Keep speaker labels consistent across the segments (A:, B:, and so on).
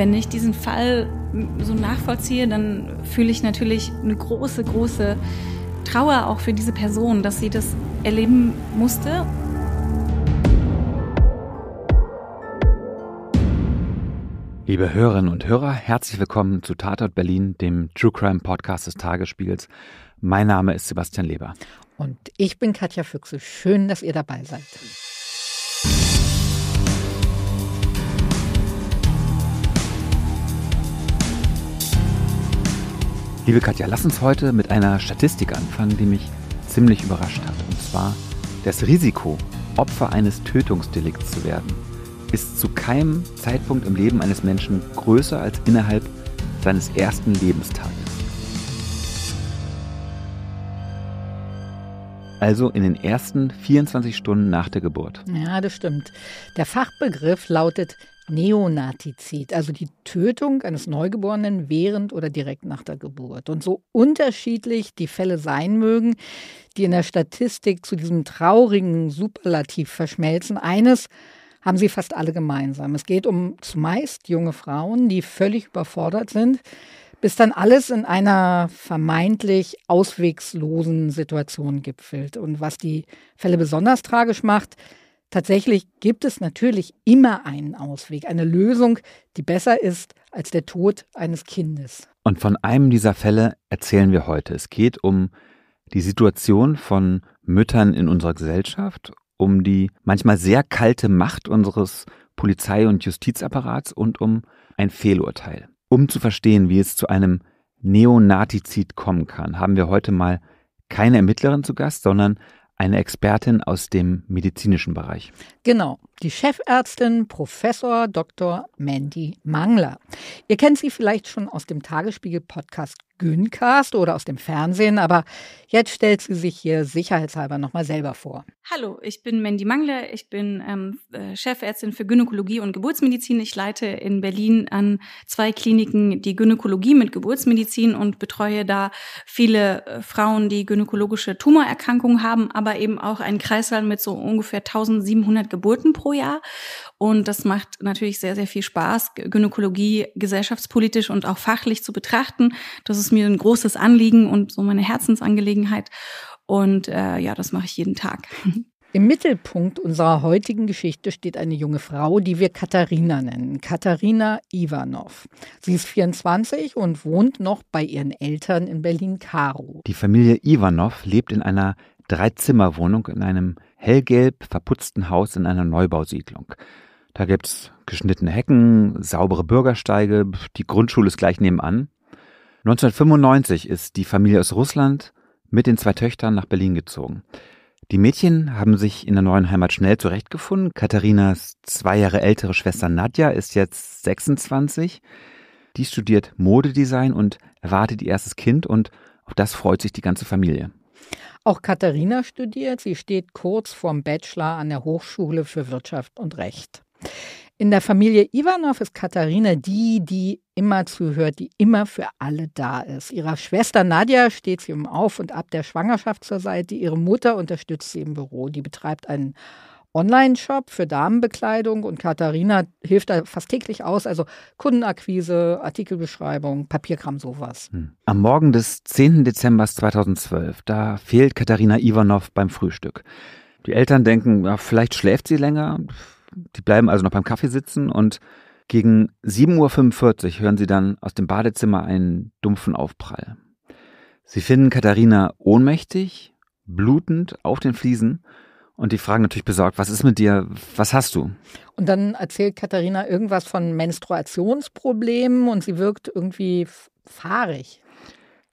A: Wenn ich diesen Fall so nachvollziehe, dann fühle ich natürlich eine große, große Trauer auch für diese Person, dass sie das erleben musste.
B: Liebe Hörerinnen und Hörer, herzlich willkommen zu Tatort Berlin, dem True Crime Podcast des Tagesspiegels. Mein Name ist Sebastian Leber.
C: Und ich bin Katja Füchse. Schön, dass ihr dabei seid.
B: Liebe Katja, lass uns heute mit einer Statistik anfangen, die mich ziemlich überrascht hat. Und zwar, das Risiko, Opfer eines Tötungsdelikts zu werden, ist zu keinem Zeitpunkt im Leben eines Menschen größer als innerhalb seines ersten Lebenstages. Also in den ersten 24 Stunden nach der Geburt.
C: Ja, das stimmt. Der Fachbegriff lautet Neonatizid, also die Tötung eines Neugeborenen während oder direkt nach der Geburt. Und so unterschiedlich die Fälle sein mögen, die in der Statistik zu diesem traurigen Superlativ verschmelzen, eines haben sie fast alle gemeinsam. Es geht um zumeist junge Frauen, die völlig überfordert sind, bis dann alles in einer vermeintlich auswegslosen Situation gipfelt. Und was die Fälle besonders tragisch macht, Tatsächlich gibt es natürlich immer einen Ausweg, eine Lösung, die besser ist als der Tod eines Kindes.
B: Und von einem dieser Fälle erzählen wir heute. Es geht um die Situation von Müttern in unserer Gesellschaft, um die manchmal sehr kalte Macht unseres Polizei- und Justizapparats und um ein Fehlurteil. Um zu verstehen, wie es zu einem Neonatizid kommen kann, haben wir heute mal keine Ermittlerin zu Gast, sondern eine Expertin aus dem medizinischen Bereich.
C: Genau, die Chefärztin Professor Dr. Mandy Mangler. Ihr kennt sie vielleicht schon aus dem Tagesspiegel Podcast Güncast oder aus dem Fernsehen, aber jetzt stellt sie sich hier sicherheitshalber nochmal selber vor.
A: Hallo, ich bin Mandy Mangler, ich bin ähm, äh, Chefärztin für Gynäkologie und Geburtsmedizin. Ich leite in Berlin an zwei Kliniken die Gynäkologie mit Geburtsmedizin und betreue da viele äh, Frauen, die gynäkologische Tumorerkrankungen haben, aber eben auch einen Kreislauf mit so ungefähr 1700 Geburten pro Jahr und das macht natürlich sehr, sehr viel Spaß, Gynäkologie gesellschaftspolitisch und auch fachlich zu betrachten. Das ist mir ein großes Anliegen und so meine Herzensangelegenheit. Und äh,
C: ja, das mache ich jeden Tag. Im Mittelpunkt unserer heutigen Geschichte steht eine junge Frau, die wir Katharina nennen, Katharina Ivanov. Sie ist 24 und wohnt noch bei ihren Eltern in berlin karo
B: Die Familie Ivanov lebt in einer Dreizimmerwohnung in einem hellgelb verputzten Haus in einer Neubausiedlung. Da gibt es geschnittene Hecken, saubere Bürgersteige, die Grundschule ist gleich nebenan. 1995 ist die Familie aus Russland mit den zwei Töchtern nach Berlin gezogen. Die Mädchen haben sich in der neuen Heimat schnell zurechtgefunden. Katharinas zwei Jahre ältere Schwester Nadja ist jetzt 26. Die studiert Modedesign und erwartet ihr erstes Kind und auf das freut sich die ganze Familie.
C: Auch Katharina studiert. Sie steht kurz vorm Bachelor an der Hochschule für Wirtschaft und Recht. In der Familie Ivanov ist Katharina die, die immer zuhört, die immer für alle da ist. Ihrer Schwester Nadja steht sie im Auf und Ab der Schwangerschaft zur Seite. Ihre Mutter unterstützt sie im Büro. Die betreibt einen Online-Shop für Damenbekleidung und Katharina hilft da fast täglich aus, also Kundenakquise, Artikelbeschreibung, Papierkram, sowas. Hm.
B: Am Morgen des 10. Dezember 2012, da fehlt Katharina Ivanov beim Frühstück. Die Eltern denken, ja, vielleicht schläft sie länger, die bleiben also noch beim Kaffee sitzen und gegen 7.45 Uhr hören sie dann aus dem Badezimmer einen dumpfen Aufprall. Sie finden Katharina ohnmächtig, blutend auf den Fliesen und die fragen natürlich besorgt, was ist mit dir, was hast du?
C: Und dann erzählt Katharina irgendwas von Menstruationsproblemen und sie wirkt irgendwie fahrig.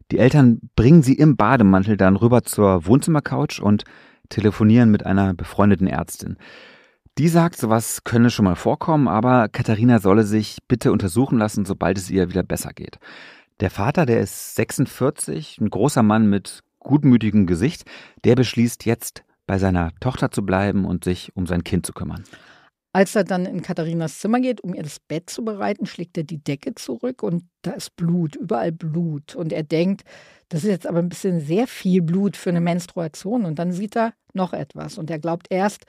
B: Die Eltern bringen sie im Bademantel dann rüber zur Wohnzimmercouch und telefonieren mit einer befreundeten Ärztin. Die sagt, sowas könne schon mal vorkommen, aber Katharina solle sich bitte untersuchen lassen, sobald es ihr wieder besser geht. Der Vater, der ist 46, ein großer Mann mit gutmütigem Gesicht, der beschließt jetzt bei seiner Tochter zu bleiben und sich um sein Kind zu kümmern.
C: Als er dann in Katharinas Zimmer geht, um ihr das Bett zu bereiten, schlägt er die Decke zurück und da ist Blut, überall Blut. Und er denkt, das ist jetzt aber ein bisschen sehr viel Blut für eine Menstruation. Und dann sieht er noch etwas. Und er glaubt erst,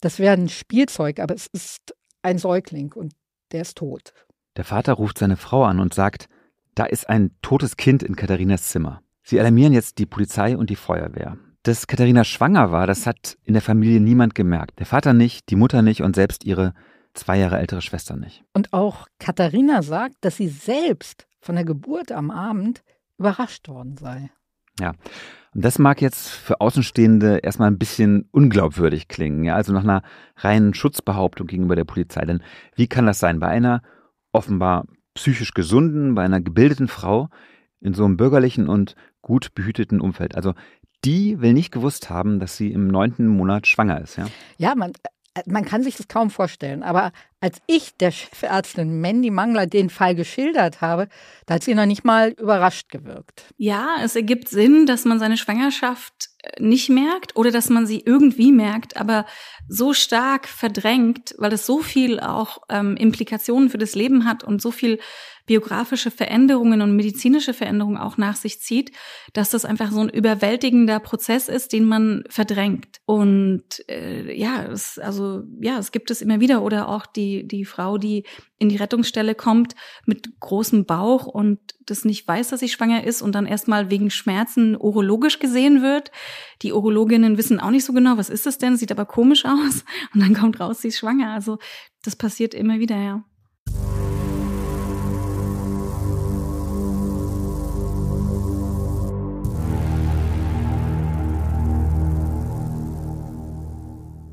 C: das wäre ein Spielzeug, aber es ist ein Säugling und der ist tot.
B: Der Vater ruft seine Frau an und sagt, da ist ein totes Kind in Katharinas Zimmer. Sie alarmieren jetzt die Polizei und die Feuerwehr. Dass Katharina schwanger war, das hat in der Familie niemand gemerkt. Der Vater nicht, die Mutter nicht und selbst ihre zwei Jahre ältere Schwester nicht.
C: Und auch Katharina sagt, dass sie selbst von der Geburt am Abend überrascht worden sei.
B: Ja. Und das mag jetzt für Außenstehende erstmal ein bisschen unglaubwürdig klingen, ja, also nach einer reinen Schutzbehauptung gegenüber der Polizei. Denn wie kann das sein? Bei einer offenbar psychisch gesunden, bei einer gebildeten Frau in so einem bürgerlichen und gut behüteten Umfeld. Also die will nicht gewusst haben, dass sie im neunten Monat schwanger ist, ja?
C: Ja, man, äh, man kann sich das kaum vorstellen, aber als ich der Chefärztin Mandy Mangler den Fall geschildert habe, da hat sie noch nicht mal überrascht gewirkt.
A: Ja, es ergibt Sinn, dass man seine Schwangerschaft äh, nicht merkt oder dass man sie irgendwie merkt, aber so stark verdrängt, weil es so viel auch ähm, Implikationen für das Leben hat und so viel biografische Veränderungen und medizinische Veränderungen auch nach sich zieht, dass das einfach so ein überwältigender Prozess ist, den man verdrängt. Und äh, ja, es, also ja, es gibt es immer wieder oder auch die die, die Frau, die in die Rettungsstelle kommt mit großem Bauch und das nicht weiß, dass sie schwanger ist und dann erstmal wegen Schmerzen urologisch gesehen wird. Die Urologinnen wissen auch nicht so genau, was ist das denn, sieht aber komisch aus und dann kommt raus, sie ist schwanger. Also das passiert immer wieder, ja.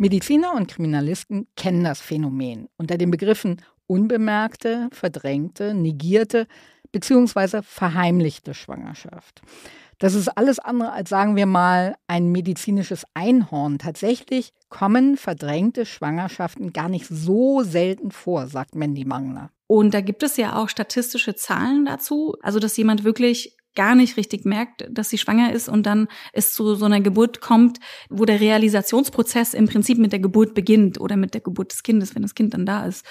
C: Mediziner und Kriminalisten kennen das Phänomen. Unter den Begriffen unbemerkte, verdrängte, negierte bzw. verheimlichte Schwangerschaft. Das ist alles andere als, sagen wir mal, ein medizinisches Einhorn. Tatsächlich kommen verdrängte Schwangerschaften gar nicht so selten vor, sagt Mandy Mangler.
A: Und da gibt es ja auch statistische Zahlen dazu, also dass jemand wirklich gar nicht richtig merkt, dass sie schwanger ist und dann es zu so einer Geburt kommt, wo der Realisationsprozess im Prinzip mit der Geburt beginnt oder mit der Geburt des Kindes, wenn das Kind dann da ist.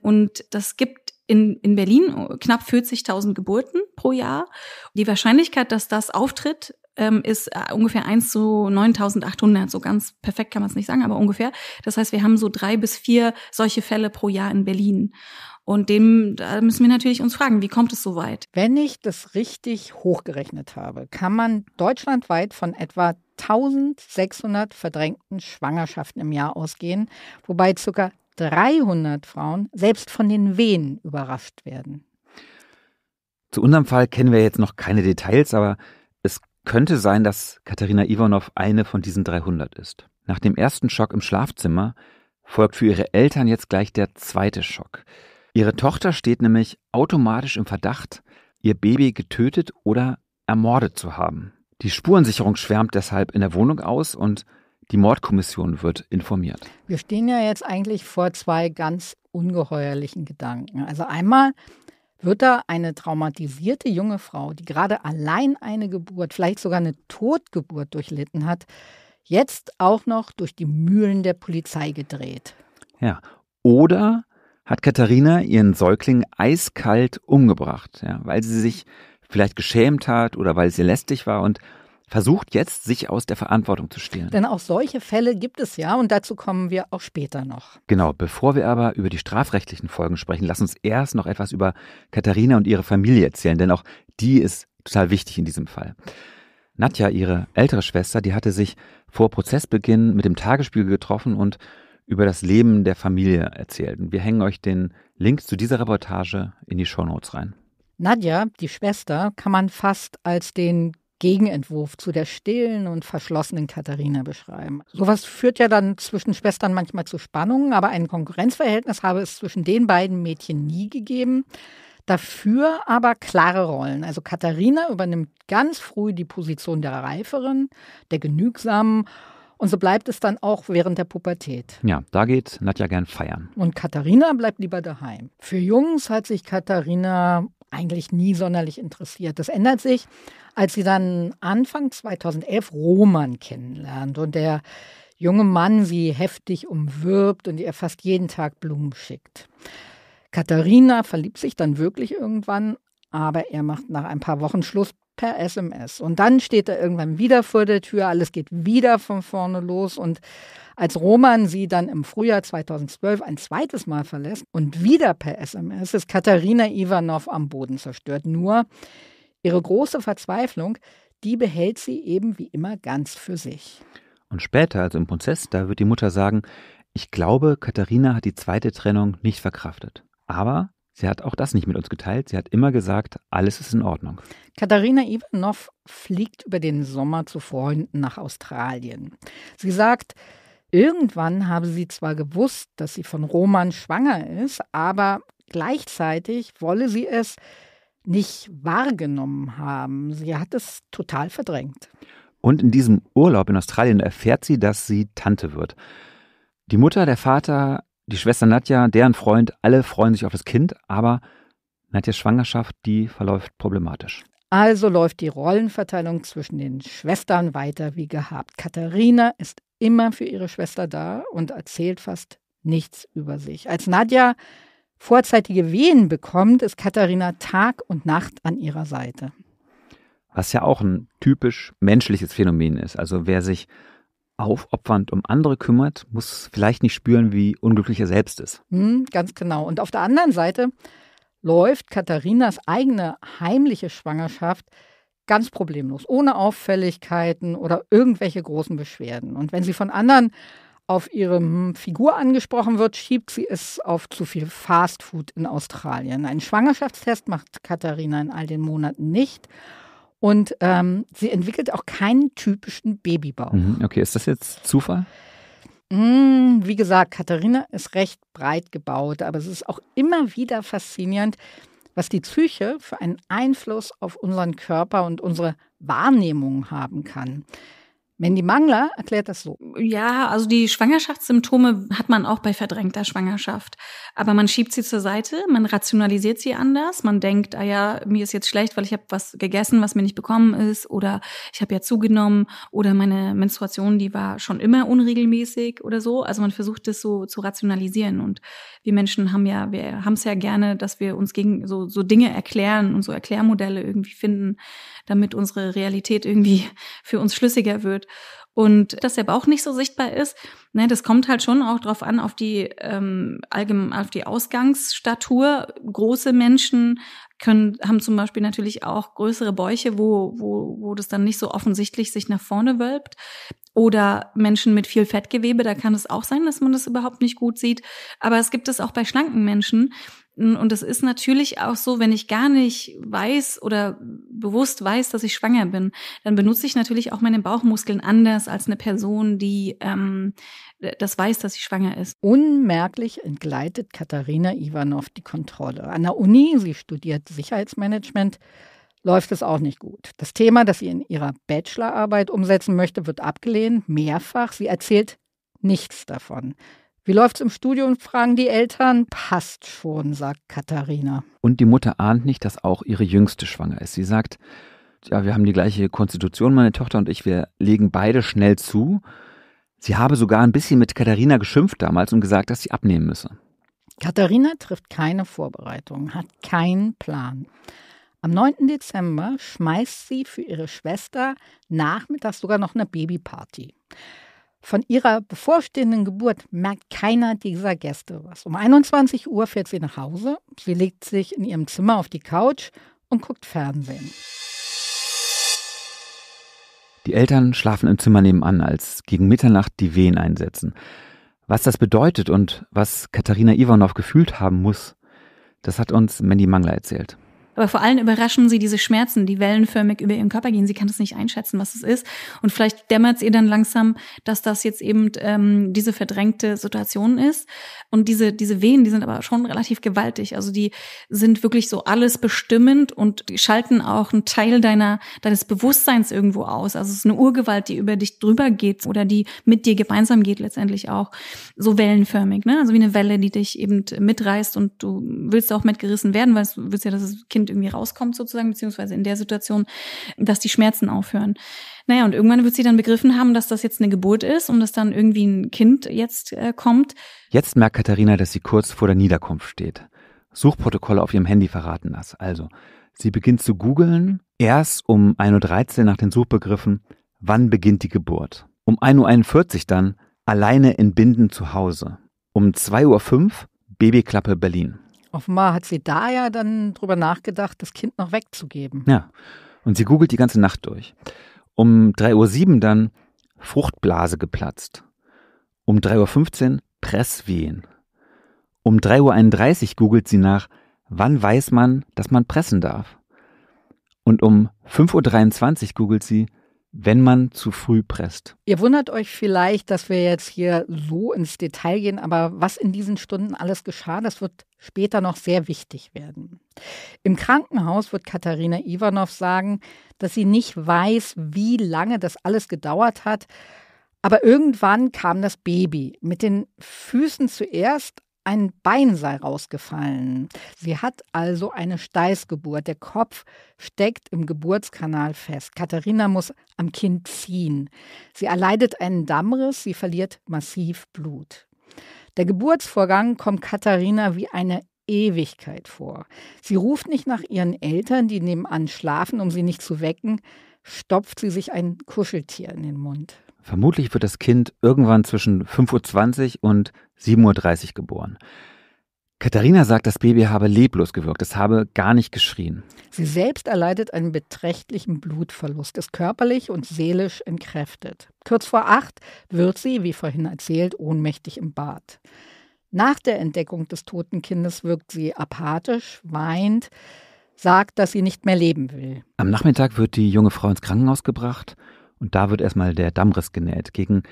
A: Und das gibt in, in Berlin knapp 40.000 Geburten pro Jahr. Die Wahrscheinlichkeit, dass das auftritt, ähm, ist äh, ungefähr 1 zu 9800. So ganz perfekt kann man es nicht sagen, aber ungefähr. Das heißt, wir haben so drei bis vier solche Fälle
C: pro Jahr in Berlin. Und dem, da müssen wir natürlich uns fragen, wie kommt es so weit? Wenn ich das richtig hochgerechnet habe, kann man deutschlandweit von etwa 1600 verdrängten Schwangerschaften im Jahr ausgehen, wobei ca. 300 Frauen selbst von den Wehen überrascht werden.
B: Zu unserem Fall kennen wir jetzt noch keine Details, aber es könnte sein, dass Katharina Ivanov eine von diesen 300 ist. Nach dem ersten Schock im Schlafzimmer folgt für ihre Eltern jetzt gleich der zweite Schock. Ihre Tochter steht nämlich automatisch im Verdacht, ihr Baby getötet oder ermordet zu haben. Die Spurensicherung schwärmt deshalb in der Wohnung aus und die Mordkommission wird informiert.
C: Wir stehen ja jetzt eigentlich vor zwei ganz ungeheuerlichen Gedanken. Also einmal wird da eine traumatisierte junge Frau, die gerade allein eine Geburt, vielleicht sogar eine Totgeburt durchlitten hat, jetzt auch noch durch die Mühlen der Polizei gedreht.
B: Ja, oder hat Katharina ihren Säugling eiskalt umgebracht, ja, weil sie sich vielleicht geschämt hat oder weil sie lästig war und versucht jetzt, sich aus der Verantwortung zu stehlen.
C: Denn auch solche Fälle gibt es ja und dazu kommen wir auch später noch.
B: Genau, bevor wir aber über die strafrechtlichen Folgen sprechen, lass uns erst noch etwas über Katharina und ihre Familie erzählen, denn auch die ist total wichtig in diesem Fall. Nadja, ihre ältere Schwester, die hatte sich vor Prozessbeginn mit dem Tagesspiegel getroffen und über das Leben der Familie erzählt. Und wir hängen euch den Link zu dieser Reportage in die Shownotes rein.
C: Nadja, die Schwester, kann man fast als den Gegenentwurf zu der stillen und verschlossenen Katharina beschreiben. Sowas führt ja dann zwischen Schwestern manchmal zu Spannungen, aber ein Konkurrenzverhältnis habe es zwischen den beiden Mädchen nie gegeben. Dafür aber klare Rollen. Also Katharina übernimmt ganz früh die Position der Reiferen, der Genügsamen und so bleibt es dann auch während der Pubertät.
B: Ja, da geht Nadja gern feiern.
C: Und Katharina bleibt lieber daheim. Für Jungs hat sich Katharina eigentlich nie sonderlich interessiert. Das ändert sich, als sie dann Anfang 2011 Roman kennenlernt und der junge Mann sie heftig umwirbt und ihr fast jeden Tag Blumen schickt. Katharina verliebt sich dann wirklich irgendwann, aber er macht nach ein paar Wochen Schluss, per SMS. Und dann steht er irgendwann wieder vor der Tür, alles geht wieder von vorne los. Und als Roman sie dann im Frühjahr 2012 ein zweites Mal verlässt und wieder per SMS, ist Katharina Ivanov am Boden zerstört. Nur ihre große Verzweiflung, die behält sie eben wie immer ganz für sich.
B: Und später, also im Prozess, da wird die Mutter sagen, ich glaube, Katharina hat die zweite Trennung nicht verkraftet. Aber Sie hat auch das nicht mit uns geteilt. Sie hat immer gesagt, alles ist in Ordnung.
C: Katharina Ivanov fliegt über den Sommer zu Freunden nach Australien. Sie sagt, irgendwann habe sie zwar gewusst, dass sie von Roman schwanger ist, aber gleichzeitig wolle sie es nicht wahrgenommen haben. Sie hat es total verdrängt.
B: Und in diesem Urlaub in Australien erfährt sie, dass sie Tante wird. Die Mutter, der Vater, die Schwester Nadja, deren Freund, alle freuen sich auf das Kind, aber Nadjas Schwangerschaft, die verläuft problematisch.
C: Also läuft die Rollenverteilung zwischen den Schwestern weiter wie gehabt. Katharina ist immer für ihre Schwester da und erzählt fast nichts über sich. Als Nadja vorzeitige Wehen bekommt, ist Katharina Tag und Nacht an ihrer Seite.
B: Was ja auch ein typisch menschliches Phänomen ist. Also wer sich aufopfernd um andere kümmert, muss vielleicht nicht spüren, wie unglücklich er selbst ist.
C: Mhm, ganz genau. Und auf der anderen Seite läuft Katharinas eigene heimliche Schwangerschaft ganz problemlos, ohne Auffälligkeiten oder irgendwelche großen Beschwerden. Und wenn sie von anderen auf ihre hm, Figur angesprochen wird, schiebt sie es auf zu viel Fastfood in Australien. Einen Schwangerschaftstest macht Katharina in all den Monaten nicht. Und ähm, sie entwickelt auch keinen typischen Babybauch.
B: Mhm, okay, ist das jetzt Zufall?
C: Hm, wie gesagt, Katharina ist recht breit gebaut, aber es ist auch immer wieder faszinierend, was die Psyche für einen Einfluss auf unseren Körper und unsere Wahrnehmung haben kann. Mandy Mangler erklärt das so. Ja, also die Schwangerschaftssymptome hat man auch bei verdrängter Schwangerschaft.
A: Aber man schiebt sie zur Seite, man rationalisiert sie anders, man denkt, ah ja, mir ist jetzt schlecht, weil ich habe was gegessen, was mir nicht bekommen ist, oder ich habe ja zugenommen, oder meine Menstruation, die war schon immer unregelmäßig oder so. Also man versucht das so zu rationalisieren. Und wir Menschen haben ja, wir haben es ja gerne, dass wir uns gegen so, so Dinge erklären und so Erklärmodelle irgendwie finden damit unsere Realität irgendwie für uns schlüssiger wird. Und dass der Bauch nicht so sichtbar ist, ne, das kommt halt schon auch drauf an, auf die, ähm, allgemein, auf die Ausgangsstatur. Große Menschen können, haben zum Beispiel natürlich auch größere Bäuche, wo, wo, wo das dann nicht so offensichtlich sich nach vorne wölbt. Oder Menschen mit viel Fettgewebe, da kann es auch sein, dass man das überhaupt nicht gut sieht. Aber es gibt es auch bei schlanken Menschen. Und es ist natürlich auch so, wenn ich gar nicht weiß oder bewusst weiß, dass ich schwanger bin, dann benutze ich natürlich auch meine Bauchmuskeln anders als eine Person,
C: die ähm, das weiß, dass sie schwanger ist. Unmerklich entgleitet Katharina Ivanov die Kontrolle. An der Uni, sie studiert Sicherheitsmanagement, läuft es auch nicht gut. Das Thema, das sie in ihrer Bachelorarbeit umsetzen möchte, wird abgelehnt, mehrfach. Sie erzählt nichts davon. Wie läuft's im Studium? fragen die Eltern. Passt schon, sagt Katharina.
B: Und die Mutter ahnt nicht, dass auch ihre Jüngste schwanger ist. Sie sagt, ja, wir haben die gleiche Konstitution, meine Tochter und ich, wir legen beide schnell zu. Sie habe sogar ein bisschen mit Katharina geschimpft damals und gesagt, dass sie abnehmen müsse.
C: Katharina trifft keine Vorbereitung, hat keinen Plan. Am 9. Dezember schmeißt sie für ihre Schwester nachmittags sogar noch eine Babyparty. Von ihrer bevorstehenden Geburt merkt keiner dieser Gäste was. Um 21 Uhr fährt sie nach Hause, sie legt sich in ihrem Zimmer auf die Couch und guckt Fernsehen.
B: Die Eltern schlafen im Zimmer nebenan, als gegen Mitternacht die Wehen einsetzen. Was das bedeutet und was Katharina Ivanov gefühlt haben muss, das hat uns Mandy Mangler erzählt.
A: Aber vor allem überraschen sie diese Schmerzen, die wellenförmig über ihren Körper gehen. Sie kann es nicht einschätzen, was es ist. Und vielleicht dämmert es ihr dann langsam, dass das jetzt eben ähm, diese verdrängte Situation ist. Und diese, diese Wehen, die sind aber schon relativ gewaltig. Also die sind wirklich so alles bestimmend und die schalten auch einen Teil deiner, deines Bewusstseins irgendwo aus. Also es ist eine Urgewalt, die über dich drüber geht oder die mit dir gemeinsam geht letztendlich auch. So wellenförmig, ne? Also wie eine Welle, die dich eben mitreißt und du willst auch mitgerissen werden, weil du willst ja, dass das Kind Kind irgendwie rauskommt sozusagen, beziehungsweise in der Situation, dass die Schmerzen aufhören. Naja, und irgendwann wird sie dann begriffen haben, dass das jetzt eine Geburt ist und dass dann irgendwie ein Kind jetzt äh, kommt.
B: Jetzt merkt Katharina, dass sie kurz vor der Niederkunft steht. Suchprotokolle auf ihrem Handy verraten das. Also, sie beginnt zu googeln, erst um 1.13 Uhr nach den Suchbegriffen, wann beginnt die Geburt. Um 1.41 Uhr dann, alleine in Binden zu Hause. Um 2.05 Uhr, Babyklappe Berlin.
C: Offenbar hat sie da ja dann drüber nachgedacht, das Kind noch wegzugeben.
B: Ja. Und sie googelt die ganze Nacht durch. Um 3.07 Uhr dann Fruchtblase geplatzt. Um 3.15 Uhr Presswehen. Um 3.31 Uhr googelt sie nach, wann weiß man, dass man pressen darf. Und um 5.23 Uhr googelt sie, wenn man zu früh presst.
C: Ihr wundert euch vielleicht, dass wir jetzt hier so ins Detail gehen, aber was in diesen Stunden alles geschah, das wird später noch sehr wichtig werden. Im Krankenhaus wird Katharina Ivanov sagen, dass sie nicht weiß, wie lange das alles gedauert hat, aber irgendwann kam das Baby mit den Füßen zuerst, ein Bein sei rausgefallen. Sie hat also eine Steißgeburt. Der Kopf steckt im Geburtskanal fest. Katharina muss am Kind ziehen. Sie erleidet einen Dammriss, sie verliert massiv Blut. Der Geburtsvorgang kommt Katharina wie eine Ewigkeit vor. Sie ruft nicht nach ihren Eltern, die nebenan schlafen, um sie nicht zu wecken, stopft sie sich ein Kuscheltier in den Mund.
B: Vermutlich wird das Kind irgendwann zwischen 5.20 Uhr und 7.30 Uhr geboren. Katharina sagt, das Baby habe leblos gewirkt, es habe gar nicht geschrien.
C: Sie selbst erleidet einen beträchtlichen Blutverlust, ist körperlich und seelisch entkräftet. Kurz vor acht wird sie, wie vorhin erzählt, ohnmächtig im Bad. Nach der Entdeckung des toten Kindes wirkt sie apathisch, weint, sagt, dass sie nicht mehr leben will.
B: Am Nachmittag wird die junge Frau ins Krankenhaus gebracht und da wird erstmal der Dammriss genäht. Gegen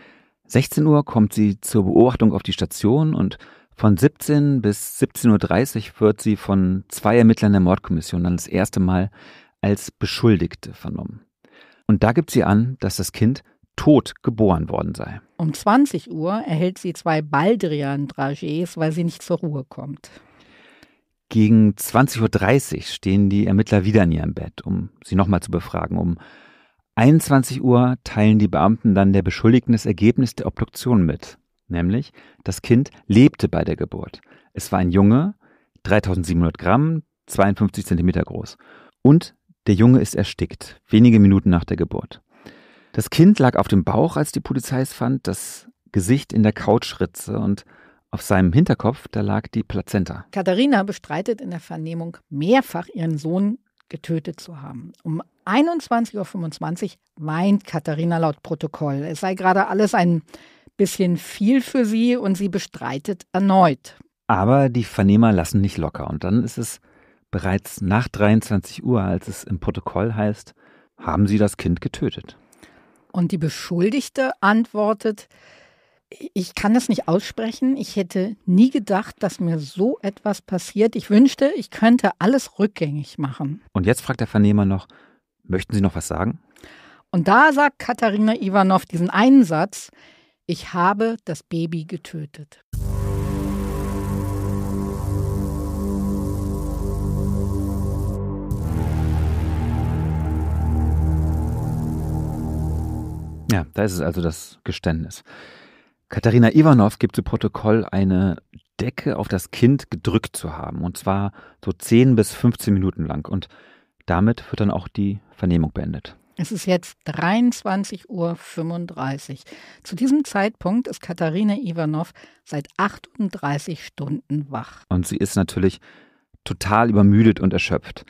B: 16 Uhr kommt sie zur Beobachtung auf die Station und von 17 bis 17.30 Uhr wird sie von zwei Ermittlern der Mordkommission dann das erste Mal als Beschuldigte vernommen. Und da gibt sie an, dass das Kind tot geboren worden
C: sei. Um 20 Uhr erhält sie zwei Baldrian-Dragés, weil sie nicht zur Ruhe kommt.
B: Gegen 20.30 Uhr stehen die Ermittler wieder in ihrem Bett, um sie nochmal zu befragen, um 21 Uhr teilen die Beamten dann der Beschuldigten das Ergebnis der Obduktion mit, nämlich das Kind lebte bei der Geburt. Es war ein Junge, 3700 Gramm, 52 Zentimeter groß. Und der Junge ist erstickt, wenige Minuten nach der Geburt. Das Kind lag auf dem Bauch, als die Polizei es fand, das Gesicht in der Couchritze und auf seinem Hinterkopf, da lag die Plazenta.
C: Katharina bestreitet in der Vernehmung mehrfach ihren Sohn getötet zu haben. Um 21.25 Uhr weint Katharina laut Protokoll. Es sei gerade alles ein bisschen viel für sie und sie bestreitet erneut.
B: Aber die Vernehmer lassen nicht locker und dann ist es bereits nach 23 Uhr, als es im Protokoll heißt, haben sie das Kind getötet.
C: Und die Beschuldigte antwortet, ich kann das nicht aussprechen. Ich hätte nie gedacht, dass mir so etwas passiert. Ich wünschte, ich könnte alles rückgängig machen.
B: Und jetzt fragt der Vernehmer noch, Möchten Sie noch was sagen?
C: Und da sagt Katharina Ivanov diesen einen Satz, ich habe das Baby getötet.
B: Ja, da ist es also das Geständnis. Katharina Ivanov gibt zu Protokoll, eine Decke auf das Kind gedrückt zu haben, und zwar so 10 bis 15 Minuten lang. Und damit wird dann auch die Vernehmung beendet.
C: Es ist jetzt 23.35 Uhr. Zu diesem Zeitpunkt ist Katharina Ivanov seit 38 Stunden wach.
B: Und sie ist natürlich total übermüdet und erschöpft.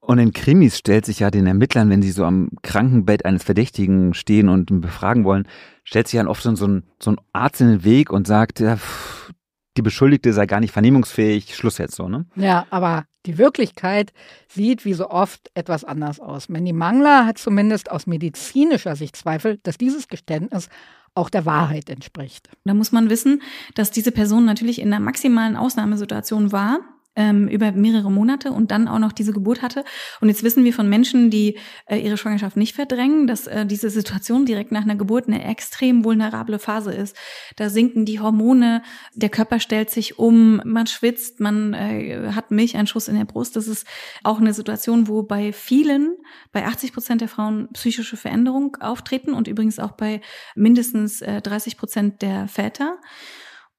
B: Und in Krimis stellt sich ja den Ermittlern, wenn sie so am Krankenbett eines Verdächtigen stehen und ihn befragen wollen, stellt sich dann oft so ein, so ein Arzt in den Weg und sagt, ja, pff, die Beschuldigte sei gar nicht vernehmungsfähig, Schluss jetzt so, ne?
C: Ja, aber die Wirklichkeit sieht wie so oft etwas anders aus. Mandy Mangler hat zumindest aus medizinischer Sicht Zweifel, dass dieses Geständnis auch der Wahrheit entspricht. Da muss man wissen, dass diese Person natürlich in einer maximalen Ausnahmesituation
A: war ähm, über mehrere Monate und dann auch noch diese Geburt hatte. Und jetzt wissen wir von Menschen, die äh, ihre Schwangerschaft nicht verdrängen, dass äh, diese Situation direkt nach einer Geburt eine extrem vulnerable Phase ist. Da sinken die Hormone, der Körper stellt sich um, man schwitzt, man äh, hat Schuss in der Brust. Das ist auch eine Situation, wo bei vielen, bei 80 Prozent der Frauen psychische Veränderungen auftreten und übrigens auch bei mindestens äh, 30 Prozent der Väter.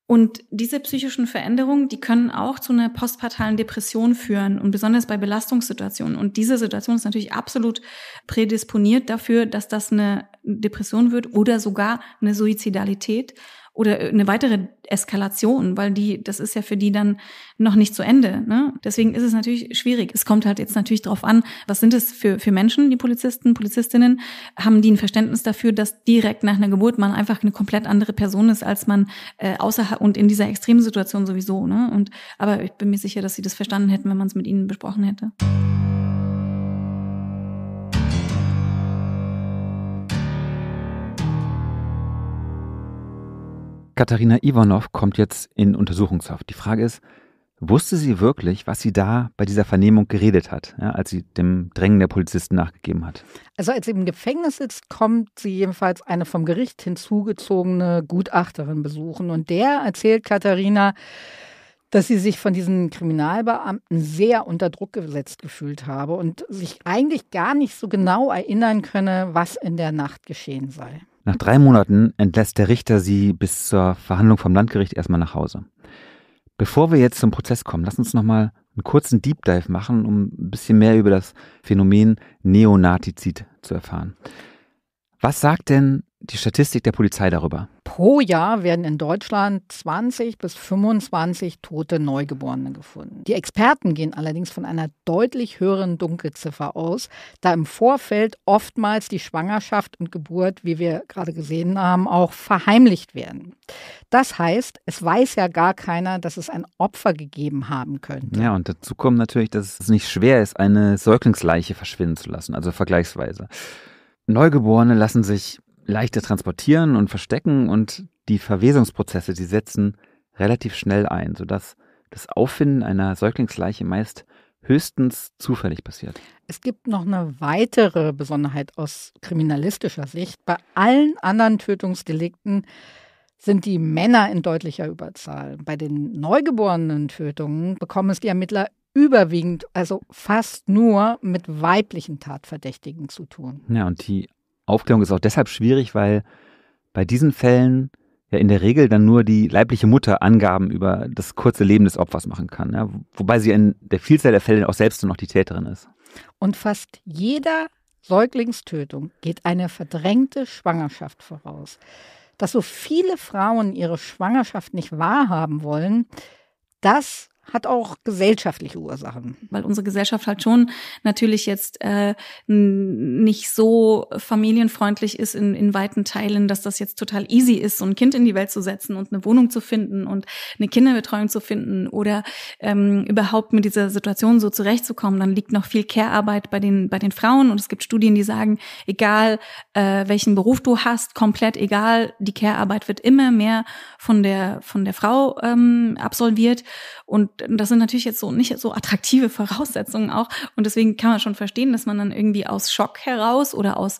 A: Und diese psychischen Veränderungen, die können auch zu einer postpartalen Depression führen und besonders bei Belastungssituationen. Und diese Situation ist natürlich absolut prädisponiert dafür, dass das eine Depression wird oder sogar eine Suizidalität oder äh, eine weitere Eskalation, weil die, das ist ja für die dann noch nicht zu Ende. Ne? Deswegen ist es natürlich schwierig. Es kommt halt jetzt natürlich drauf an, was sind es für, für Menschen, die Polizisten, Polizistinnen, haben die ein Verständnis dafür, dass direkt nach einer Geburt man einfach eine komplett andere Person ist, als man äh, außer und in dieser extremen Situation sowieso. Ne? Und, aber ich bin mir sicher, dass sie das verstanden hätten, wenn man es mit ihnen besprochen hätte.
B: Katharina Ivanov kommt jetzt in Untersuchungshaft. Die Frage ist, wusste sie wirklich, was sie da bei dieser Vernehmung geredet hat, ja, als sie dem Drängen der Polizisten nachgegeben hat?
C: Also als sie im Gefängnis sitzt, kommt sie jedenfalls eine vom Gericht hinzugezogene Gutachterin besuchen. Und der erzählt Katharina, dass sie sich von diesen Kriminalbeamten sehr unter Druck gesetzt gefühlt habe und sich eigentlich gar nicht so genau erinnern könne, was in der Nacht geschehen sei.
B: Nach drei Monaten entlässt der Richter sie bis zur Verhandlung vom Landgericht erstmal nach Hause. Bevor wir jetzt zum Prozess kommen, lass uns nochmal einen kurzen Deep Dive machen, um ein bisschen mehr über das Phänomen Neonatizid zu erfahren. Was sagt denn die Statistik der Polizei darüber?
C: Pro Jahr werden in Deutschland 20 bis 25 tote Neugeborene gefunden. Die Experten gehen allerdings von einer deutlich höheren Dunkelziffer aus, da im Vorfeld oftmals die Schwangerschaft und Geburt, wie wir gerade gesehen haben, auch verheimlicht werden. Das heißt, es weiß ja gar keiner, dass es ein Opfer gegeben haben könnte.
B: Ja, und dazu kommt natürlich, dass es nicht schwer ist, eine Säuglingsleiche verschwinden zu lassen, also vergleichsweise. Neugeborene lassen sich leichter transportieren und verstecken und die Verwesungsprozesse, die setzen relativ schnell ein, sodass das Auffinden einer Säuglingsleiche meist höchstens zufällig passiert.
C: Es gibt noch eine weitere Besonderheit aus kriminalistischer Sicht. Bei allen anderen Tötungsdelikten sind die Männer in deutlicher Überzahl. Bei den neugeborenen Tötungen bekommen es die Ermittler überwiegend, also fast nur mit weiblichen Tatverdächtigen zu tun.
B: Ja, und die Aufklärung ist auch deshalb schwierig, weil bei diesen Fällen ja in der Regel dann nur die leibliche Mutter Angaben über das kurze Leben des Opfers machen kann. Ja? Wobei sie in der Vielzahl der Fälle auch selbst noch die Täterin ist.
C: Und fast jeder Säuglingstötung geht eine verdrängte Schwangerschaft voraus. Dass so viele Frauen ihre Schwangerschaft nicht wahrhaben wollen, das hat auch gesellschaftliche Ursachen. Weil unsere Gesellschaft halt schon natürlich jetzt äh,
A: nicht so familienfreundlich ist in, in weiten Teilen, dass das jetzt total easy ist, so ein Kind in die Welt zu setzen und eine Wohnung zu finden und eine Kinderbetreuung zu finden oder ähm, überhaupt mit dieser Situation so zurechtzukommen. Dann liegt noch viel Care-Arbeit bei den, bei den Frauen und es gibt Studien, die sagen, egal äh, welchen Beruf du hast, komplett egal, die Care-Arbeit wird immer mehr von der, von der Frau ähm, absolviert und das sind natürlich jetzt so nicht so attraktive Voraussetzungen auch. Und deswegen kann man schon verstehen, dass man dann irgendwie aus Schock heraus oder aus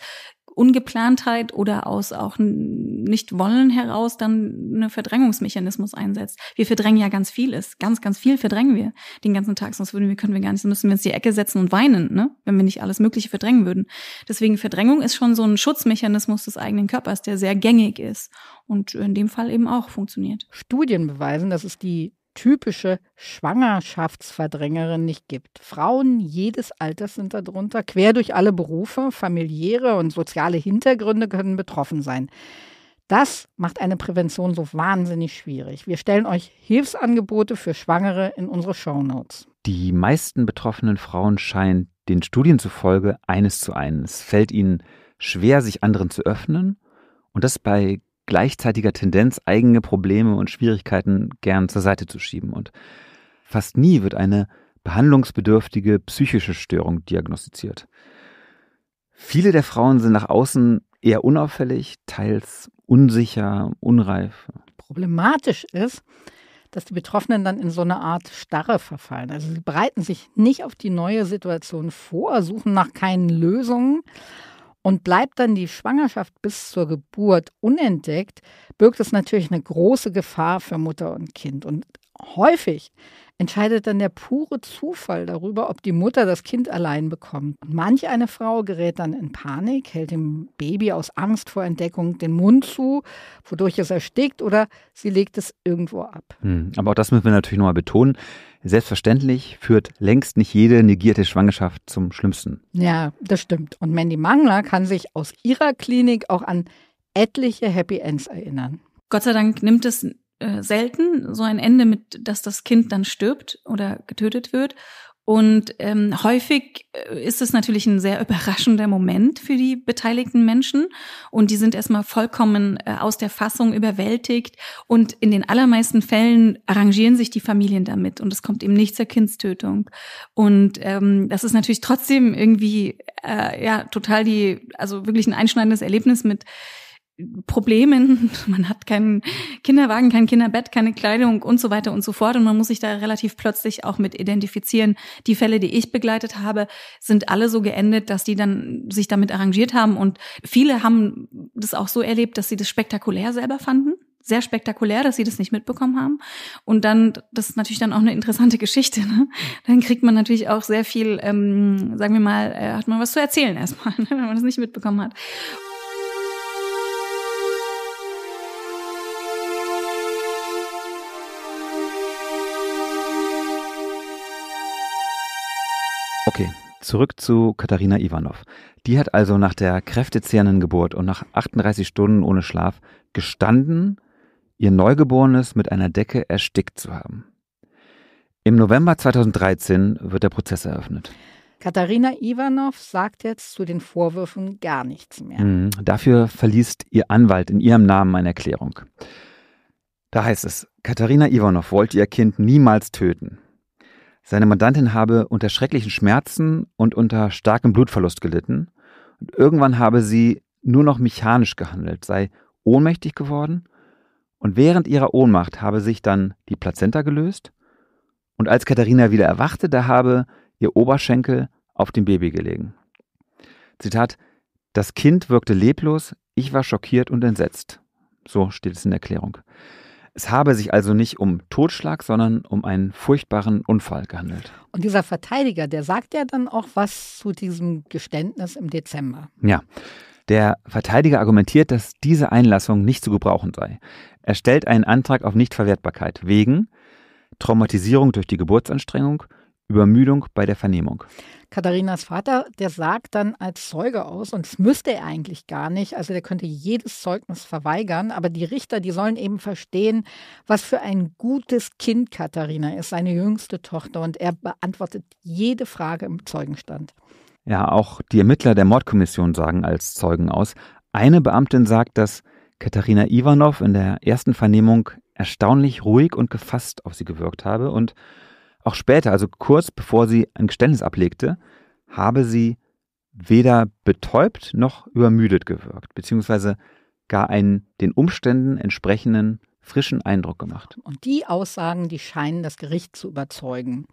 A: Ungeplantheit oder aus auch nicht wollen heraus dann einen Verdrängungsmechanismus einsetzt. Wir verdrängen ja ganz vieles. Ganz, ganz viel verdrängen wir den ganzen Tag. Sonst würden wir, können wir gar nicht, sonst müssen wir uns die Ecke setzen und weinen, ne? Wenn wir nicht alles Mögliche verdrängen würden. Deswegen Verdrängung ist schon so ein Schutzmechanismus des eigenen Körpers, der sehr gängig ist
C: und in dem Fall eben auch funktioniert. Studien beweisen, dass es die typische Schwangerschaftsverdrängerin nicht gibt. Frauen jedes Alters sind darunter, quer durch alle Berufe, familiäre und soziale Hintergründe können betroffen sein. Das macht eine Prävention so wahnsinnig schwierig. Wir stellen euch Hilfsangebote für Schwangere in unsere Shownotes.
B: Die meisten betroffenen Frauen scheinen den Studien zufolge eines zu eins. Es fällt ihnen schwer, sich anderen zu öffnen und das bei gleichzeitiger Tendenz, eigene Probleme und Schwierigkeiten gern zur Seite zu schieben. Und fast nie wird eine behandlungsbedürftige psychische Störung diagnostiziert. Viele der Frauen sind nach außen eher unauffällig, teils unsicher, unreif.
C: Problematisch ist, dass die Betroffenen dann in so eine Art Starre verfallen. Also sie bereiten sich nicht auf die neue Situation vor, suchen nach keinen Lösungen, und bleibt dann die Schwangerschaft bis zur Geburt unentdeckt, birgt es natürlich eine große Gefahr für Mutter und Kind. Und häufig entscheidet dann der pure Zufall darüber, ob die Mutter das Kind allein bekommt. Und manch eine Frau gerät dann in Panik, hält dem Baby aus Angst vor Entdeckung den Mund zu, wodurch es erstickt oder sie legt es irgendwo ab.
B: Hm, aber auch das müssen wir natürlich nochmal betonen. Selbstverständlich führt längst nicht jede negierte Schwangerschaft zum Schlimmsten.
C: Ja, das stimmt. Und Mandy Mangler kann sich aus ihrer Klinik auch an etliche Happy Ends erinnern. Gott sei Dank nimmt es äh, selten, so ein Ende mit, dass das Kind dann stirbt
A: oder getötet wird. Und ähm, häufig äh, ist es natürlich ein sehr überraschender Moment für die beteiligten Menschen. Und die sind erstmal vollkommen äh, aus der Fassung überwältigt. Und in den allermeisten Fällen arrangieren sich die Familien damit. Und es kommt eben nicht zur Kindstötung. Und ähm, das ist natürlich trotzdem irgendwie äh, ja total die, also wirklich ein einschneidendes Erlebnis mit Problemen. Man hat keinen Kinderwagen, kein Kinderbett, keine Kleidung und so weiter und so fort. Und man muss sich da relativ plötzlich auch mit identifizieren. Die Fälle, die ich begleitet habe, sind alle so geendet, dass die dann sich damit arrangiert haben. Und viele haben das auch so erlebt, dass sie das spektakulär selber fanden sehr spektakulär, dass sie das nicht mitbekommen haben. Und dann, das ist natürlich dann auch eine interessante Geschichte. Ne? Dann kriegt man natürlich auch sehr viel, ähm, sagen wir mal, äh, hat man was zu erzählen erstmal, ne? wenn man das nicht mitbekommen hat.
B: Zurück zu Katharina Ivanov. Die hat also nach der kräftezehrenden Geburt und nach 38 Stunden ohne Schlaf gestanden, ihr Neugeborenes mit einer Decke erstickt zu haben. Im November 2013 wird der Prozess eröffnet.
C: Katharina Ivanov sagt jetzt zu den Vorwürfen gar nichts mehr.
B: Mhm. Dafür verliest ihr Anwalt in ihrem Namen eine Erklärung. Da heißt es, Katharina Ivanov wollte ihr Kind niemals töten. Seine Mandantin habe unter schrecklichen Schmerzen und unter starkem Blutverlust gelitten. Und irgendwann habe sie nur noch mechanisch gehandelt, sei ohnmächtig geworden. Und während ihrer Ohnmacht habe sich dann die Plazenta gelöst. Und als Katharina wieder erwachte, da habe ihr Oberschenkel auf dem Baby gelegen. Zitat, das Kind wirkte leblos, ich war schockiert und entsetzt. So steht es in der Erklärung. Es habe sich also nicht um Totschlag, sondern um einen furchtbaren Unfall gehandelt.
C: Und dieser Verteidiger, der sagt ja dann auch was zu diesem Geständnis im Dezember.
B: Ja. Der Verteidiger argumentiert, dass diese Einlassung nicht zu gebrauchen sei. Er stellt einen Antrag auf Nichtverwertbarkeit wegen Traumatisierung durch die Geburtsanstrengung, Übermüdung bei der Vernehmung.
C: Katharinas Vater, der sagt dann als Zeuge aus, und das müsste er eigentlich gar nicht, also der könnte jedes Zeugnis verweigern, aber die Richter, die sollen eben verstehen, was für ein gutes Kind Katharina ist, seine jüngste Tochter, und er beantwortet jede Frage im Zeugenstand.
B: Ja, auch die Ermittler der Mordkommission sagen als Zeugen aus. Eine Beamtin sagt, dass Katharina Ivanov in der ersten Vernehmung erstaunlich ruhig und gefasst auf sie gewirkt habe und auch später, also kurz bevor sie ein Geständnis ablegte, habe sie weder betäubt noch übermüdet gewirkt, beziehungsweise gar einen den Umständen entsprechenden frischen Eindruck gemacht.
C: Und die Aussagen, die scheinen das Gericht zu überzeugen.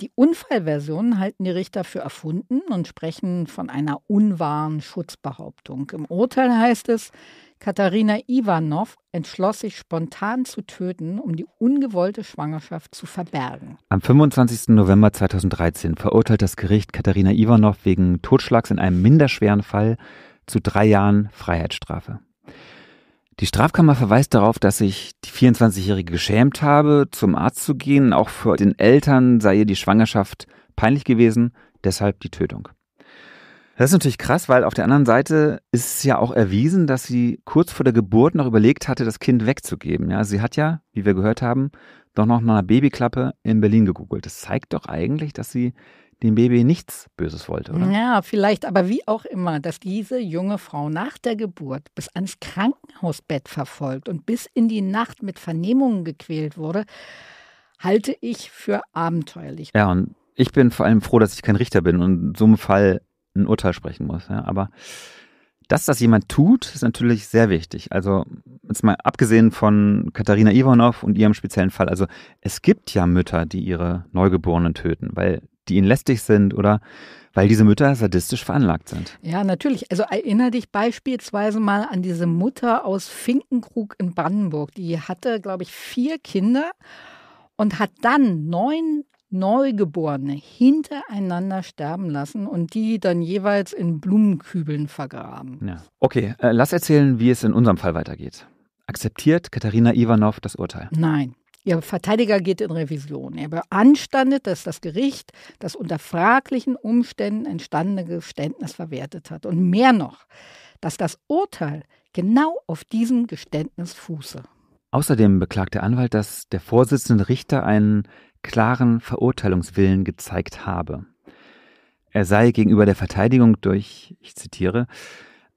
C: Die Unfallversion halten die Richter für erfunden und sprechen von einer unwahren Schutzbehauptung. Im Urteil heißt es, Katharina Ivanov entschloss sich spontan zu töten, um die ungewollte Schwangerschaft zu verbergen.
B: Am 25. November 2013 verurteilt das Gericht Katharina Ivanov wegen Totschlags in einem minderschweren Fall zu drei Jahren Freiheitsstrafe. Die Strafkammer verweist darauf, dass sich die 24-Jährige geschämt habe, zum Arzt zu gehen. Auch für den Eltern sei ihr die Schwangerschaft peinlich gewesen, deshalb die Tötung. Das ist natürlich krass, weil auf der anderen Seite ist es ja auch erwiesen, dass sie kurz vor der Geburt noch überlegt hatte, das Kind wegzugeben. Ja, sie hat ja, wie wir gehört haben, doch noch nach einer Babyklappe in Berlin gegoogelt. Das zeigt doch eigentlich, dass sie dem Baby nichts Böses wollte, oder?
C: Ja, vielleicht, aber wie auch immer, dass diese junge Frau nach der Geburt bis ans Krankenhausbett verfolgt und bis in die Nacht mit Vernehmungen gequält wurde, halte ich für abenteuerlich.
B: Ja, und ich bin vor allem froh, dass ich kein Richter bin und in so einem Fall ein Urteil sprechen muss. Ja? Aber dass das jemand tut, ist natürlich sehr wichtig. Also jetzt mal abgesehen von Katharina Ivanov und ihrem speziellen Fall. Also es gibt ja Mütter, die ihre Neugeborenen töten, weil die ihnen lästig sind oder weil diese Mütter sadistisch veranlagt sind.
C: Ja, natürlich. Also erinnere dich beispielsweise mal an diese Mutter aus Finkenkrug in Brandenburg. Die hatte, glaube ich, vier Kinder und hat dann neun Neugeborene hintereinander sterben lassen und die dann jeweils in Blumenkübeln vergraben.
B: Ja. Okay, äh, lass erzählen, wie es in unserem Fall weitergeht. Akzeptiert Katharina Ivanov das Urteil?
C: Nein. Ihr Verteidiger geht in Revision. Er beanstandet, dass das Gericht das unter fraglichen Umständen entstandene Geständnis verwertet hat. Und mehr noch, dass das Urteil genau auf diesem Geständnis fuße.
B: Außerdem beklagt der Anwalt, dass der Vorsitzende Richter einen klaren Verurteilungswillen gezeigt habe. Er sei gegenüber der Verteidigung durch, ich zitiere,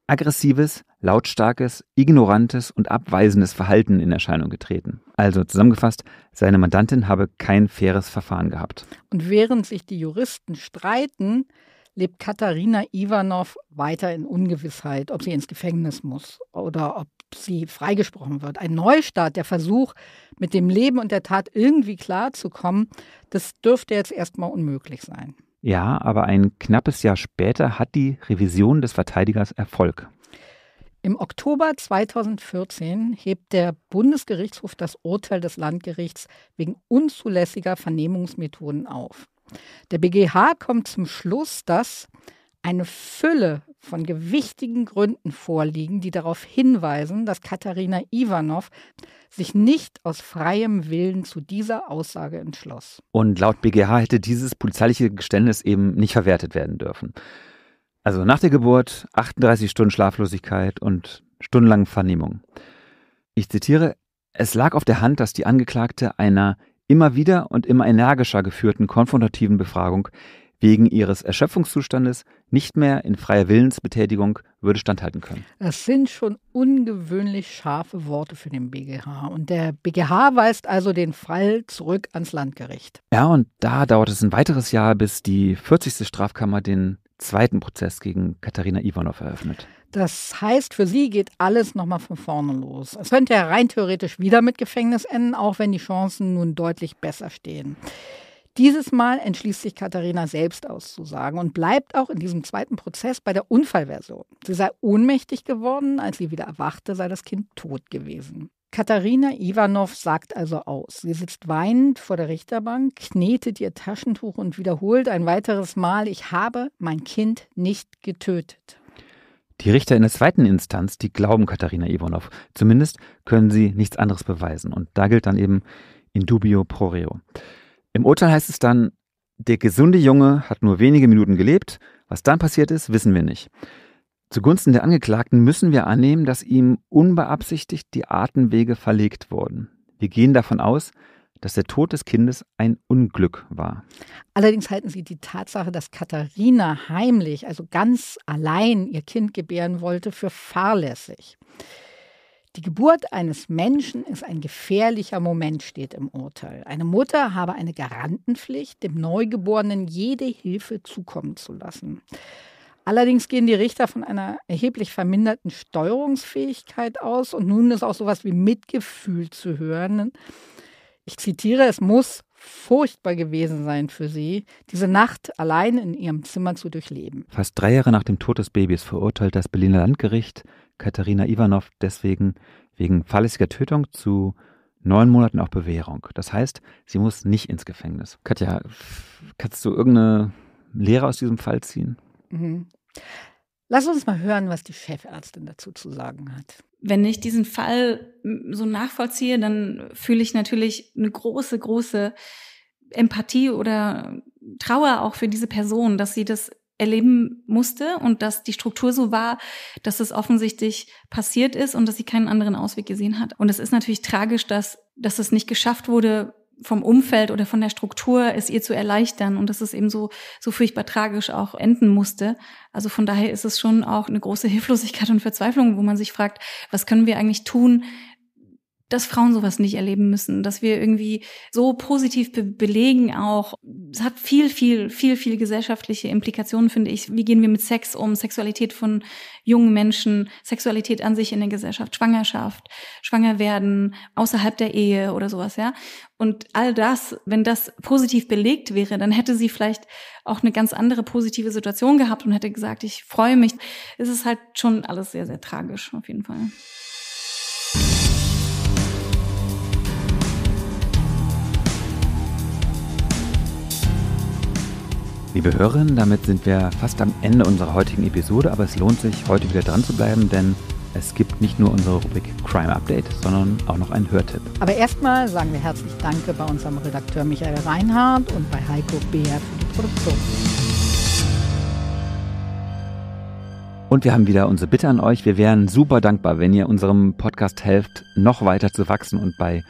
B: aggressives, lautstarkes, ignorantes und abweisendes Verhalten in Erscheinung getreten. Also zusammengefasst, seine Mandantin habe kein faires Verfahren gehabt.
C: Und während sich die Juristen streiten, lebt Katharina Ivanov weiter in Ungewissheit, ob sie ins Gefängnis muss oder ob sie freigesprochen wird. Ein Neustart, der Versuch, mit dem Leben und der Tat irgendwie klarzukommen, das dürfte jetzt erstmal unmöglich sein.
B: Ja, aber ein knappes Jahr später hat die Revision des Verteidigers Erfolg.
C: Im Oktober 2014 hebt der Bundesgerichtshof das Urteil des Landgerichts wegen unzulässiger Vernehmungsmethoden auf. Der BGH kommt zum Schluss, dass eine Fülle von gewichtigen Gründen vorliegen, die darauf hinweisen, dass Katharina Ivanov sich nicht aus freiem Willen zu dieser Aussage entschloss.
B: Und laut BGH hätte dieses polizeiliche Geständnis eben nicht verwertet werden dürfen. Also nach der Geburt 38 Stunden Schlaflosigkeit und stundenlangen Vernehmung. Ich zitiere, es lag auf der Hand, dass die Angeklagte einer immer wieder und immer energischer geführten konfrontativen Befragung wegen ihres Erschöpfungszustandes nicht mehr in freier Willensbetätigung würde standhalten können.
C: Das sind schon ungewöhnlich scharfe Worte für den BGH. Und der BGH weist also den Fall zurück ans Landgericht.
B: Ja, und da dauert es ein weiteres Jahr, bis die 40. Strafkammer den zweiten Prozess gegen
C: Katharina Ivanov eröffnet. Das heißt, für sie geht alles nochmal von vorne los. Es könnte ja rein theoretisch wieder mit Gefängnis enden, auch wenn die Chancen nun deutlich besser stehen. Dieses Mal entschließt sich Katharina selbst auszusagen und bleibt auch in diesem zweiten Prozess bei der Unfallversion. Sie sei ohnmächtig geworden, als sie wieder erwachte, sei das Kind tot gewesen. Katharina Ivanov sagt also aus. Sie sitzt weinend vor der Richterbank, knetet ihr Taschentuch und wiederholt ein weiteres Mal, ich habe mein Kind nicht getötet.
B: Die Richter in der zweiten Instanz, die glauben Katharina Ivanov. Zumindest können sie nichts anderes beweisen. Und da gilt dann eben in dubio pro reo. Im Urteil heißt es dann, der gesunde Junge hat nur wenige Minuten gelebt. Was dann passiert ist, wissen wir nicht. Zugunsten der Angeklagten müssen wir annehmen, dass ihm unbeabsichtigt die Atemwege verlegt wurden. Wir gehen davon aus, dass der Tod des Kindes ein Unglück war.
C: Allerdings halten sie die Tatsache, dass Katharina heimlich, also ganz allein ihr Kind gebären wollte, für fahrlässig. Die Geburt eines Menschen ist ein gefährlicher Moment, steht im Urteil. Eine Mutter habe eine Garantenpflicht, dem Neugeborenen jede Hilfe zukommen zu lassen. Allerdings gehen die Richter von einer erheblich verminderten Steuerungsfähigkeit aus und nun ist auch sowas wie Mitgefühl zu hören. Ich zitiere, es muss furchtbar gewesen sein für sie, diese Nacht allein in ihrem Zimmer zu durchleben.
B: Fast drei Jahre nach dem Tod des Babys verurteilt das Berliner Landgericht Katharina Ivanov deswegen wegen fahrlässiger Tötung zu neun Monaten auf Bewährung. Das heißt, sie muss nicht ins Gefängnis. Katja, kannst du irgendeine Lehre aus diesem Fall ziehen?
C: Mhm. Lass uns mal hören, was die Chefärztin dazu zu sagen hat. Wenn ich diesen Fall
A: so nachvollziehe, dann fühle ich natürlich eine große, große Empathie oder Trauer auch für diese Person, dass sie das erleben musste und dass die Struktur so war, dass es offensichtlich passiert ist und dass sie keinen anderen Ausweg gesehen hat. Und es ist natürlich tragisch, dass, dass es nicht geschafft wurde, vom Umfeld oder von der Struktur es ihr zu erleichtern und dass es eben so, so furchtbar tragisch auch enden musste. Also von daher ist es schon auch eine große Hilflosigkeit und Verzweiflung, wo man sich fragt, was können wir eigentlich tun, dass Frauen sowas nicht erleben müssen, dass wir irgendwie so positiv be belegen auch. Es hat viel, viel, viel, viel gesellschaftliche Implikationen, finde ich. Wie gehen wir mit Sex um? Sexualität von jungen Menschen, Sexualität an sich in der Gesellschaft, Schwangerschaft, schwanger werden, außerhalb der Ehe oder sowas, ja. Und all das, wenn das positiv belegt wäre, dann hätte sie vielleicht auch eine ganz andere positive Situation gehabt und hätte gesagt, ich freue mich. Es ist halt schon alles sehr, sehr tragisch, auf jeden Fall.
B: Liebe Hörerinnen, damit sind wir fast am Ende unserer heutigen Episode, aber es lohnt sich, heute wieder dran zu bleiben, denn es gibt nicht nur unsere Rubrik Crime Update, sondern auch noch einen Hörtipp.
C: Aber erstmal sagen wir herzlich Danke bei unserem Redakteur Michael Reinhardt und bei Heiko Beer für die Produktion.
B: Und wir haben wieder unsere Bitte an euch. Wir wären super dankbar, wenn ihr unserem Podcast helft, noch weiter zu wachsen und bei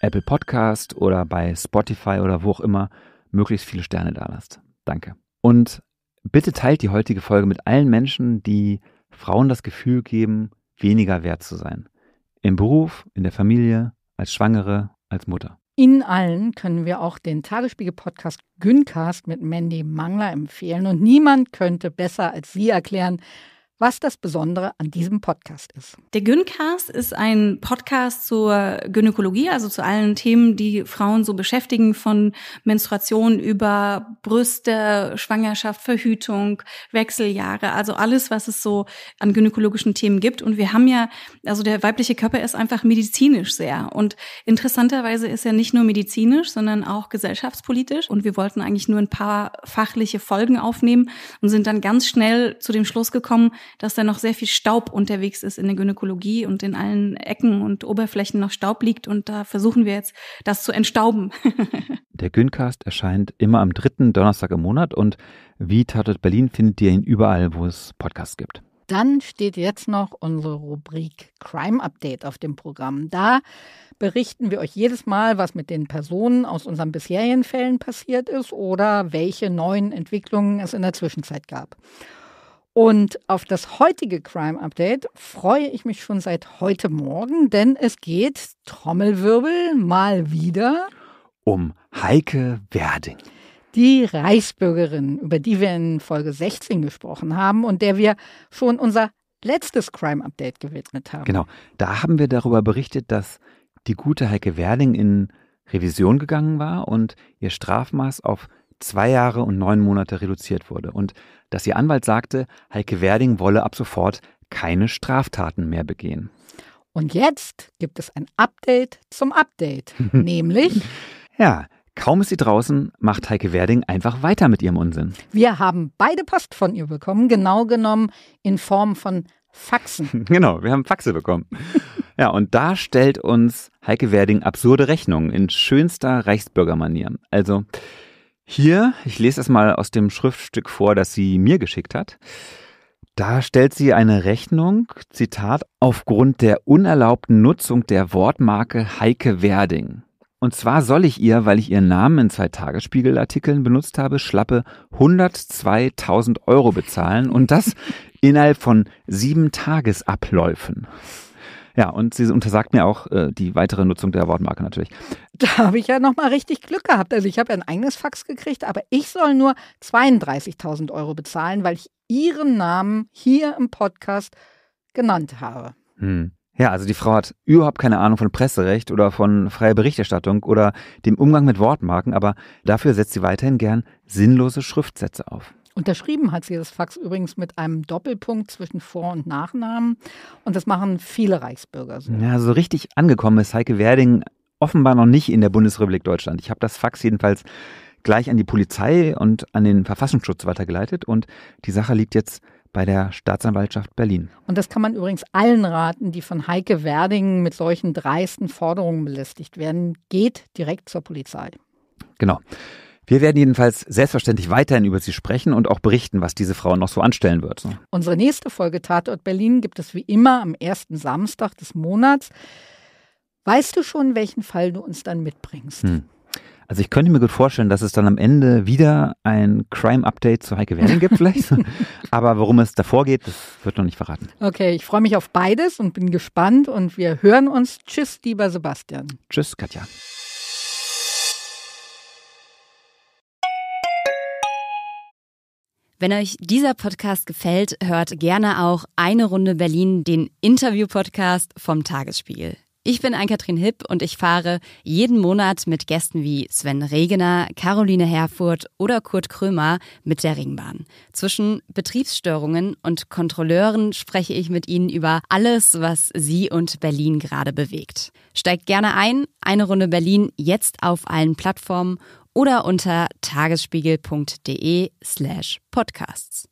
B: Apple Podcast oder bei Spotify oder wo auch immer möglichst viele Sterne da lasst. Danke. Und bitte teilt die heutige Folge mit allen Menschen, die Frauen das Gefühl geben, weniger wert zu sein. Im Beruf, in der Familie, als Schwangere, als Mutter.
C: Ihnen allen können wir auch den Tagesspiegel-Podcast Güncast mit Mandy Mangler empfehlen. Und niemand könnte besser als sie erklären, was das Besondere an diesem Podcast ist.
A: Der Gyncast ist ein Podcast zur Gynäkologie, also zu allen Themen, die Frauen so beschäftigen, von Menstruation über Brüste, Schwangerschaft, Verhütung, Wechseljahre, also alles, was es so an gynäkologischen Themen gibt. Und wir haben ja, also der weibliche Körper ist einfach medizinisch sehr. Und interessanterweise ist er nicht nur medizinisch, sondern auch gesellschaftspolitisch. Und wir wollten eigentlich nur ein paar fachliche Folgen aufnehmen und sind dann ganz schnell zu dem Schluss gekommen, dass da noch sehr viel Staub unterwegs ist in der Gynäkologie und in allen Ecken und Oberflächen noch Staub liegt und da versuchen wir jetzt, das zu entstauben.
B: der Gyncast erscheint immer am dritten Donnerstag im Monat und wie Tatort Berlin findet ihr ihn überall, wo es Podcasts
C: gibt. Dann steht jetzt noch unsere Rubrik Crime Update auf dem Programm. Da berichten wir euch jedes Mal, was mit den Personen aus unseren bisherigen Fällen passiert ist oder welche neuen Entwicklungen es in der Zwischenzeit gab. Und auf das heutige Crime Update freue ich mich schon seit heute Morgen, denn es geht, Trommelwirbel, mal wieder
B: um Heike Werding.
C: Die Reichsbürgerin, über die wir in Folge 16 gesprochen haben und der wir schon unser letztes Crime Update gewidmet haben. Genau,
B: da haben wir darüber berichtet, dass die gute Heike Werding in Revision gegangen war und ihr Strafmaß auf zwei Jahre und neun Monate reduziert wurde und dass ihr Anwalt sagte, Heike Werding wolle ab sofort keine Straftaten mehr begehen.
C: Und jetzt gibt es ein Update zum Update, nämlich.
B: Ja, kaum ist sie draußen, macht Heike Werding einfach weiter mit ihrem Unsinn.
C: Wir haben beide Post von ihr bekommen, genau genommen in Form von Faxen.
B: genau, wir haben Faxe bekommen. Ja, und da stellt uns Heike Werding absurde Rechnungen in schönster Reichsbürgermanier. Also, hier, ich lese es mal aus dem Schriftstück vor, das sie mir geschickt hat. Da stellt sie eine Rechnung, Zitat, aufgrund der unerlaubten Nutzung der Wortmarke Heike Werding. Und zwar soll ich ihr, weil ich ihren Namen in zwei Tagesspiegelartikeln benutzt habe, schlappe 102.000 Euro bezahlen und das innerhalb von sieben Tagesabläufen. Ja, und sie untersagt mir auch äh, die weitere Nutzung der Wortmarke natürlich.
C: Da habe ich ja nochmal richtig Glück gehabt. Also ich habe ja ein eigenes Fax gekriegt, aber ich soll nur 32.000 Euro bezahlen, weil ich ihren Namen hier im Podcast genannt habe.
B: Hm. Ja, also die Frau hat überhaupt keine Ahnung von Presserecht oder von freier Berichterstattung oder dem Umgang mit Wortmarken, aber dafür setzt sie weiterhin gern sinnlose Schriftsätze auf.
C: Unterschrieben hat sie das Fax übrigens mit einem Doppelpunkt zwischen Vor- und Nachnamen. Und das machen viele Reichsbürger so.
B: Ja, so richtig angekommen ist Heike Werding offenbar noch nicht in der Bundesrepublik Deutschland. Ich habe das Fax jedenfalls gleich an die Polizei und an den Verfassungsschutz weitergeleitet. Und die Sache liegt jetzt bei der Staatsanwaltschaft Berlin.
C: Und das kann man übrigens allen raten, die von Heike Werding mit solchen dreisten Forderungen belästigt werden. Geht direkt zur Polizei.
B: Genau. Wir werden jedenfalls selbstverständlich weiterhin über sie sprechen und auch berichten, was diese Frau noch so anstellen wird.
C: Unsere nächste Folge Tatort Berlin gibt es wie immer am ersten Samstag des Monats. Weißt du schon, welchen Fall du uns dann mitbringst?
B: Hm. Also ich könnte mir gut vorstellen, dass es dann am Ende wieder ein Crime-Update zu Heike Werning gibt vielleicht. Aber worum es davor geht, das wird noch nicht verraten.
C: Okay, ich freue mich auf beides und bin gespannt und wir hören uns. Tschüss, lieber Sebastian. Tschüss, Katja. Wenn euch dieser Podcast gefällt, hört
A: gerne auch Eine Runde Berlin, den Interview-Podcast vom Tagesspiegel. Ich bin Ann-Kathrin Hipp und ich fahre jeden Monat mit Gästen wie Sven Regener, Caroline Herfurth oder Kurt Krömer mit der Ringbahn. Zwischen Betriebsstörungen und Kontrolleuren spreche ich mit ihnen über alles, was sie und Berlin gerade bewegt. Steigt gerne ein, eine Runde Berlin jetzt auf allen Plattformen oder unter tagesspiegel.de slash podcasts.